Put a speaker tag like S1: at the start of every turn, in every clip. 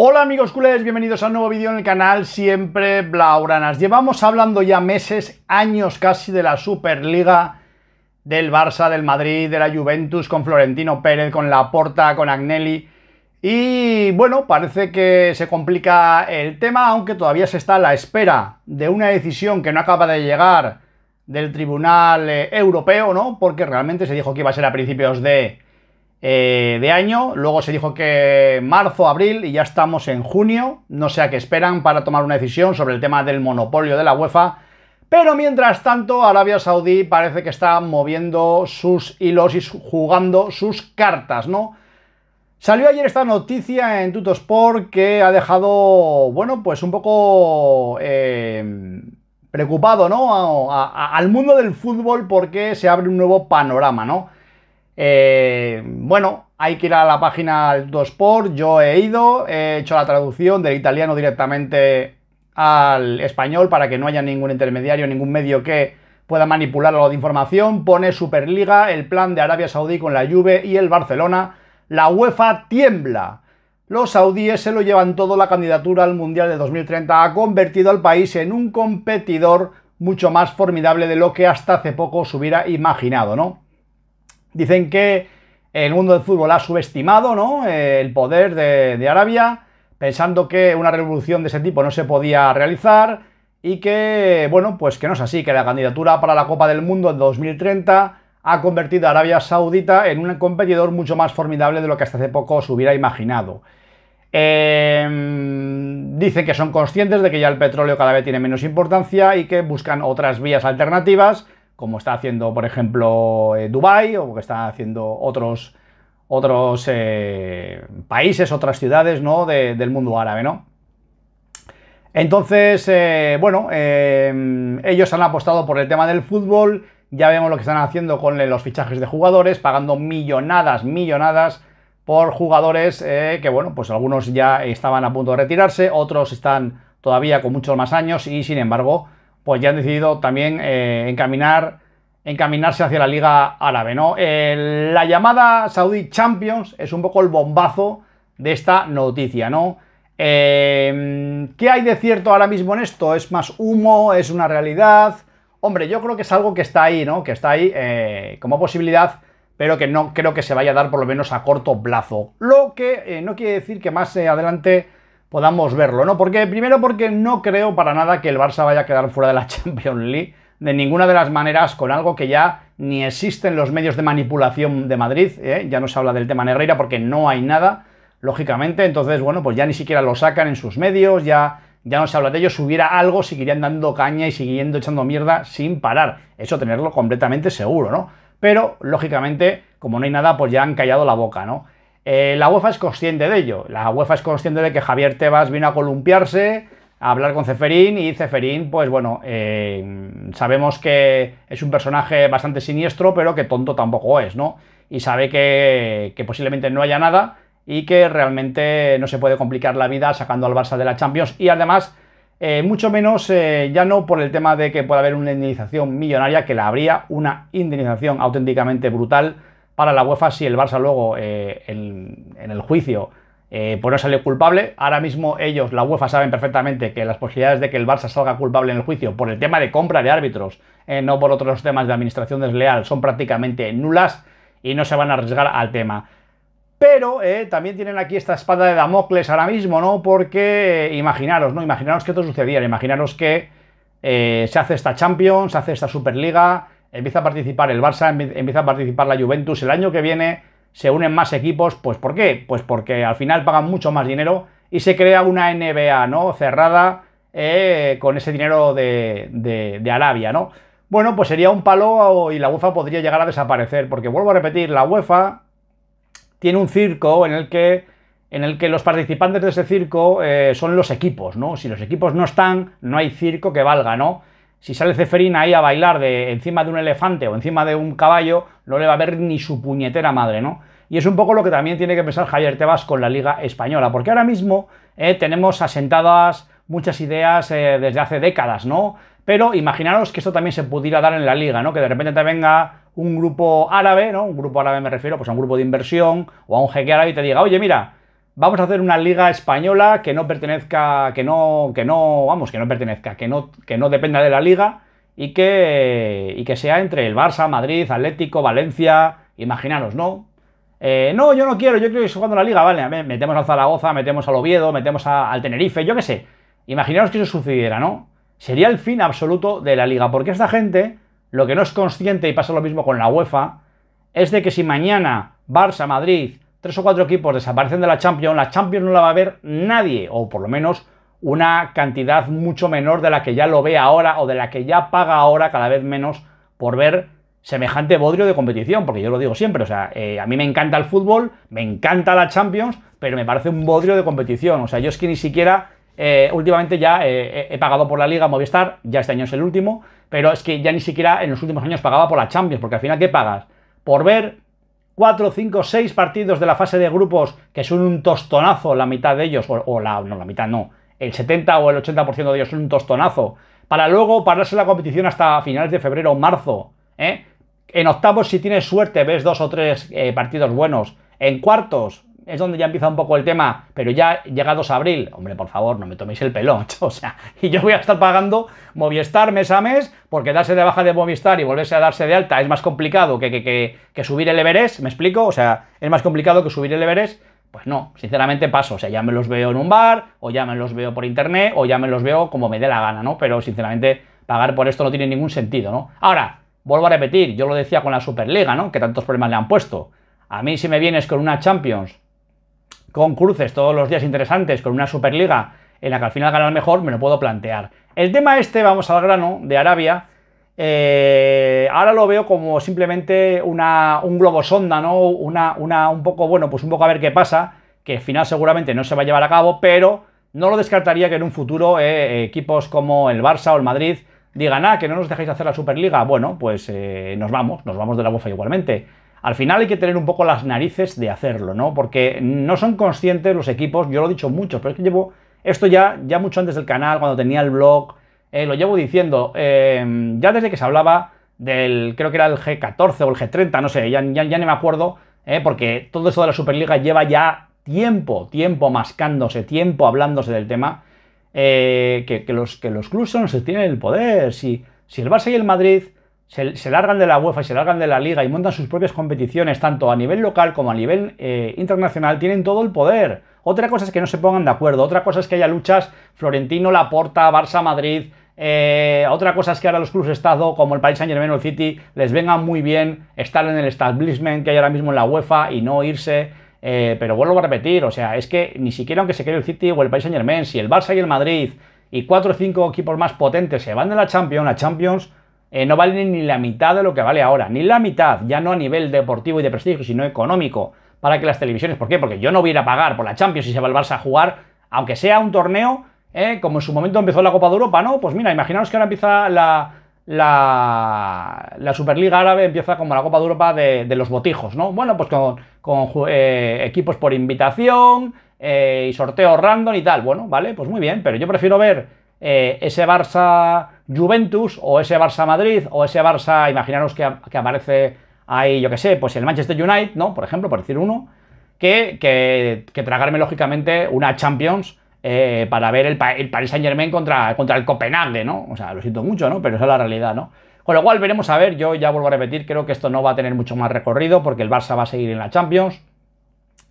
S1: Hola amigos culés, bienvenidos a un nuevo vídeo en el canal Siempre Blauranas. Llevamos hablando ya meses, años casi de la Superliga del Barça, del Madrid, de la Juventus, con Florentino Pérez, con Laporta, con Agnelli. Y bueno, parece que se complica el tema, aunque todavía se está a la espera de una decisión que no acaba de llegar del Tribunal eh, Europeo, ¿no? Porque realmente se dijo que iba a ser a principios de eh, de año, luego se dijo que marzo, abril y ya estamos en junio, no sé a qué esperan para tomar una decisión sobre el tema del monopolio de la UEFA, pero mientras tanto Arabia Saudí parece que está moviendo sus hilos y jugando sus cartas, ¿no? Salió ayer esta noticia en Tutosport que ha dejado, bueno, pues un poco eh, preocupado, ¿no? al mundo del fútbol porque se abre un nuevo panorama, ¿no? Eh, bueno, hay que ir a la página 2 Sport, yo he ido, he hecho la traducción del italiano directamente al español para que no haya ningún intermediario, ningún medio que pueda manipular la de información, pone Superliga, el plan de Arabia Saudí con la Juve y el Barcelona, la UEFA tiembla. Los saudíes se lo llevan todo la candidatura al Mundial de 2030. Ha convertido al país en un competidor mucho más formidable de lo que hasta hace poco se hubiera imaginado, ¿no? Dicen que el mundo del fútbol ha subestimado ¿no? el poder de, Arabia, pensando que una revolución de ese tipo no se podía realizar y que, bueno, pues que no es así, que la candidatura para la Copa del Mundo en 2030 ha convertido a Arabia Saudita en un competidor mucho más formidable de lo que hasta hace poco se hubiera imaginado. Em, dicen que son conscientes de que ya el petróleo cada vez tiene menos importancia y que buscan otras vías alternativas como está haciendo, por ejemplo, Dubái eh, Dubai o que están haciendo otros, otros eh, países, otras ciudades del mundo árabe, ¿no? Entonces, eh, bueno, ellos han apostado por el tema del fútbol, ya vemos lo que están haciendo con los fichajes de jugadores, pagando millonadas, millonadas por jugadores que, bueno, pues algunos ya estaban a punto de retirarse, otros están todavía con muchos más años y, sin embargo, pues ya han decidido también eh, encaminar, encaminarse hacia la Liga Árabe. ¿no? la llamada Saudi Champions es un poco el bombazo de esta noticia, ¿no? Em, ¿Qué hay de cierto ahora mismo en esto? ¿Es más humo? ¿Es una realidad? Hombre, yo creo que es algo que está ahí, ¿no? Que está ahí eh, como posibilidad, pero que no creo que se vaya a dar por lo menos a corto plazo. Lo que eh, no quiere decir que más adelante podamos verlo, ¿no? Porque primero porque no creo para nada que el Barça vaya a quedar fuera de la Champions League de ninguna de las maneras con algo que ya ni existen los medios de manipulación de Madrid, ¿eh? ya no se habla del tema Herrera porque no hay nada, lógicamente, entonces, bueno, pues ya ni siquiera lo sacan en sus medios, ya, ya no se habla de ellos, si hubiera algo, seguirían dando caña y siguiendo echando mierda sin parar, eso tenerlo completamente seguro, ¿no? Pero, lógicamente, como no hay nada, pues ya han callado la boca, ¿no? Eh, la UEFA es consciente de ello. La UEFA es consciente de que Javier Tebas vino a columpiarse, a hablar con Ceferín y Ceferín, pues bueno, eh, sabemos que es un personaje bastante siniestro, pero que tonto tampoco es, ¿no? Y sabe que, posiblemente no haya nada y que realmente no se puede complicar la vida sacando al Barça de la Champions y además... Eh, mucho menos ya no por el tema de que pueda haber una indemnización millonaria, que la habría, una indemnización auténticamente brutal para la UEFA si el Barça luego eh, en, el juicio eh, por pues no sale culpable. Ahora mismo ellos, la UEFA, saben perfectamente que las posibilidades de que el Barça salga culpable en el juicio por el tema de compra de árbitros, eh, no por otros temas de administración desleal, son prácticamente nulas y no se van a arriesgar al tema. Pero también tienen aquí esta espada de Damocles ahora mismo, ¿no? Porque imaginaros, ¿no? Imaginaros que esto sucediera, imaginaros que se hace esta Champions, se hace esta Superliga, empieza a participar el Barça, empieza a participar la Juventus, el año que viene se unen más equipos, pues ¿por qué? Pues porque al final pagan mucho más dinero y se crea una NBA, ¿no? Cerrada eh, con ese dinero de, Arabia, ¿no? Bueno, pues sería un palo y la UEFA podría llegar a desaparecer, porque vuelvo a repetir, la UEFA tiene un circo en el que, en el que los participantes de ese circo eh, son los equipos, ¿no? Si los equipos no están, no hay circo que valga, ¿no? Si sale Ceferín ahí a bailar de encima de un elefante o encima de un caballo, no le va a ver ni su puñetera madre, ¿no? Y es un poco lo que también tiene que pensar Javier Tebas con la Liga Española, porque ahora mismo eh, tenemos asentadas muchas ideas eh, desde hace décadas, ¿no? Pero imaginaros que esto también se pudiera dar en la liga, ¿no? Que de repente te venga un grupo árabe, ¿no? Un grupo árabe me refiero pues a un grupo de inversión o a un jeque árabe y te diga, oye, mira, vamos a hacer una liga española que no pertenezca, que no, que no, vamos, que no pertenezca, que no, que no dependa de la liga y que, y que sea entre el Barça, Madrid, Atlético, Valencia, imaginaros, ¿no? Eh, no, yo no quiero, yo quiero ir jugando la liga, vale, metemos al Zaragoza, metemos al Oviedo, metemos al Tenerife, yo qué sé. Imaginaros que eso sucediera, ¿no? Sería el fin absoluto de la liga, porque esta gente lo que no es consciente, y pasa lo mismo con la UEFA, es de que si mañana Barça, Madrid, tres o cuatro equipos desaparecen de la Champions, la Champions no la va a ver nadie, o por lo menos una cantidad mucho menor de la que ya lo ve ahora o de la que ya paga ahora cada vez menos por ver semejante bodrio de competición, porque yo lo digo siempre, o sea, eh, a mí me encanta el fútbol, me encanta la Champions, pero me parece un bodrio de competición, o sea, yo es que ni siquiera eh, últimamente ya eh, he pagado por la Liga Movistar, ya este año es el último, pero es que ya ni siquiera en los últimos años pagaba por la Champions, porque al final, ¿qué pagas? Por ver 4, 5, 6 partidos de la fase de grupos, que son un tostonazo la mitad de ellos, o, la, no, la mitad no, el 70 o el 80% de ellos son un tostonazo, para luego pararse la competición hasta finales de febrero o marzo. ¿eh? En octavos, si tienes suerte, ves dos o tres eh, partidos buenos. En cuartos, es donde ya empieza un poco el tema, pero ya llegados a abril, hombre, por favor, no me toméis el pelo, o sea, y yo voy a estar pagando Movistar mes a mes, porque darse de baja de Movistar y volverse a darse de alta es más complicado que, que subir el Everest, ¿me explico? O sea, es más complicado que subir el Everest, pues no, sinceramente paso, o sea, ya me los veo en un bar, o ya me los veo por internet, o ya me los veo como me dé la gana, ¿no? Pero sinceramente pagar por esto no tiene ningún sentido, ¿no? Ahora, vuelvo a repetir, yo lo decía con la Superliga, ¿no? Que tantos problemas le han puesto. A mí si me vienes con una Champions con cruces todos los días interesantes, con una Superliga en la que al final gana el mejor, me lo puedo plantear. El tema este, vamos al grano, de Arabia, eh, ahora lo veo como simplemente una, un globo sonda, ¿no? Una, una, un poco, bueno, pues un poco a ver qué pasa, que al final seguramente no se va a llevar a cabo, pero no lo descartaría que en un futuro eh, equipos como el Barça o el Madrid digan, ah, que no nos dejáis hacer la Superliga. Bueno, pues eh, nos vamos, nos vamos de la UEFA igualmente. Al final hay que tener un poco las narices de hacerlo, ¿no? Porque no son conscientes los equipos, yo lo he dicho mucho, pero es que llevo esto ya, ya mucho antes del canal, cuando tenía el blog, eh, lo llevo diciendo, em, ya desde que se hablaba del, creo que era el G14 o el G30, no sé, ya, ya, ni me acuerdo, eh, porque todo eso de la Superliga lleva ya tiempo, tiempo mascándose, tiempo hablándose del tema, eh, que, los, que los clubes no se tienen el poder, si, si el Barça y el Madrid se, largan de la UEFA y se largan de la liga y montan sus propias competiciones, tanto a nivel local como a nivel eh, internacional, tienen todo el poder. Otra cosa es que no se pongan de acuerdo, otra cosa es que haya luchas Florentino, Laporta, Barça, Madrid. Eh, otra cosa es que ahora los clubes Estado, como el País Saint Germain o el City, les venga muy bien estar en el establishment que hay ahora mismo en la UEFA y no irse. Eh, pero vuelvo a repetir, o sea, es que ni siquiera aunque se quede el City o el País Saint Germain, si el Barça y el Madrid y cuatro o cinco equipos más potentes se van de la Champions, la Champions eh, no vale ni la mitad de lo que vale ahora, ni la mitad, ya no a nivel deportivo y de prestigio, sino económico, para que las televisiones, ¿por qué? Porque yo no voy a ir a pagar por la Champions si se va el Barça a jugar, aunque sea un torneo, eh, como en su momento empezó la Copa de Europa, ¿no? Pues mira, imaginaos que ahora empieza la, la, Superliga Árabe, empieza como la Copa de Europa de, los botijos, ¿no? Bueno, pues con, con eh, equipos por invitación y sorteo random y tal. Bueno, vale, pues muy bien, pero yo prefiero ver ese Barça... Juventus o ese Barça Madrid o ese Barça, imaginaros que, aparece ahí, yo qué sé, pues el Manchester United, ¿no? Por ejemplo, por decir uno, que, tragarme lógicamente una Champions eh, para ver el, el, Paris Saint Germain contra, contra el Copenhague, ¿no? O sea, lo siento mucho, ¿no? Pero esa es la realidad, ¿no? Con lo cual veremos a ver, yo ya vuelvo a repetir, creo que esto no va a tener mucho más recorrido porque el Barça va a seguir en la Champions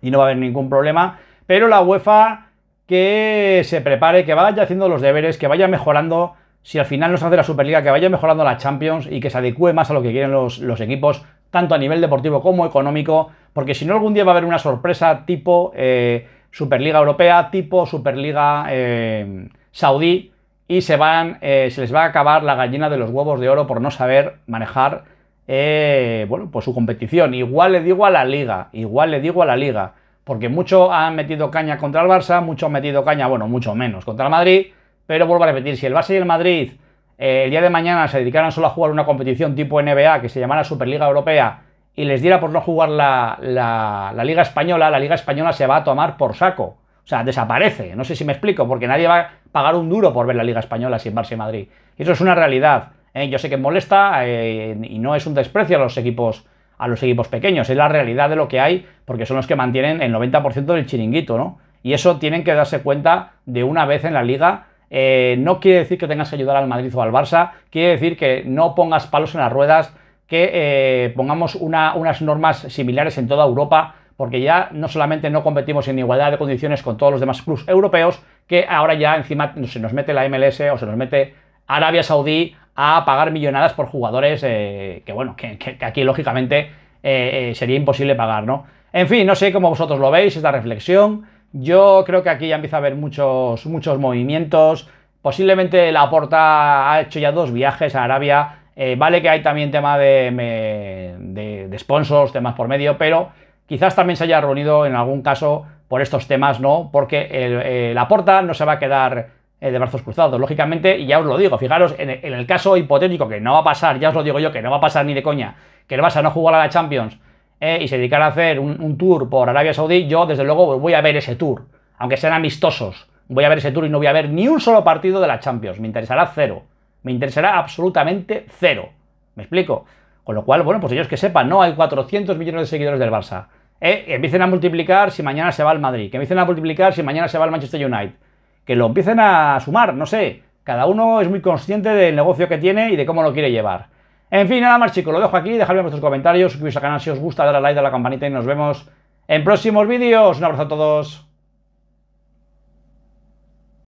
S1: y no va a haber ningún problema, pero la UEFA que se prepare, que vaya haciendo los deberes, que vaya mejorando si al final nos hace la Superliga que vaya mejorando la Champions y que se adecue más a lo que quieren los, equipos, tanto a nivel deportivo como económico, porque si no algún día va a haber una sorpresa tipo eh, Superliga Europea, tipo Superliga eh, Saudí, y se, van, eh, se les va a acabar la gallina de los huevos de oro por no saber manejar bueno, pues su competición. Igual le digo a la liga, igual le digo a la liga, porque mucho han metido caña contra el Barça, mucho han metido caña, bueno, mucho menos contra el Madrid pero vuelvo a repetir, si el Barça y el Madrid eh, el día de mañana se dedicaran solo a jugar una competición tipo NBA que se llamara Superliga Europea y les diera por no jugar la, Liga Española, la Liga Española se va a tomar por saco. O sea, desaparece. No sé si me explico, porque nadie va a pagar un duro por ver la Liga Española sin Barça y Madrid. Y eso es una realidad. ¿eh? Yo sé que molesta eh, y no es un desprecio a los equipos a los equipos pequeños. Es la realidad de lo que hay, porque son los que mantienen el 90% del chiringuito, ¿no? Y eso tienen que darse cuenta de una vez en la liga eh, no quiere decir que tengas que ayudar al Madrid o al Barça, quiere decir que no pongas palos en las ruedas, que eh, pongamos unas normas similares en toda Europa, porque ya no solamente no competimos en igualdad de condiciones con todos los demás clubes europeos, que ahora ya encima se nos mete la MLS o se nos mete Arabia Saudí a pagar millonadas por jugadores eh, que, bueno, que, aquí lógicamente sería imposible pagar, ¿no? En fin, no sé cómo vosotros lo veis, esta reflexión. Yo creo que aquí ya empieza a haber muchos, muchos movimientos. Posiblemente la Porta ha hecho ya dos viajes a Arabia. Eh, vale que hay también tema de, de, sponsors, temas por medio, pero quizás también se haya reunido en algún caso por estos temas, ¿no? Porque eh, la Porta no se va a quedar eh, de brazos cruzados, lógicamente, y ya os lo digo, fijaros, en el, caso hipotético que no va a pasar, ya os lo digo yo, que no va a pasar ni de coña, que el a no jugar a la Champions eh, y se dedicará a hacer un, tour por Arabia Saudí, yo desde luego voy a ver ese tour, aunque sean amistosos. Voy a ver ese tour y no voy a ver ni un solo partido de la Champions. Me interesará cero. Me interesará absolutamente cero. ¿Me explico? Con lo cual, bueno, pues ellos que sepan, no hay 400 millones de seguidores del Barça. Eh, que empiecen a multiplicar si mañana se va al Madrid, que empiecen a multiplicar si mañana se va al Manchester United, que lo empiecen a sumar, no sé. Cada uno es muy consciente del negocio que tiene y de cómo lo quiere llevar. En fin, nada más chicos, lo dejo aquí, dejadme vuestros comentarios, suscribíos al canal si os gusta, dadle a like, a la campanita y nos vemos en próximos vídeos. Un abrazo a todos.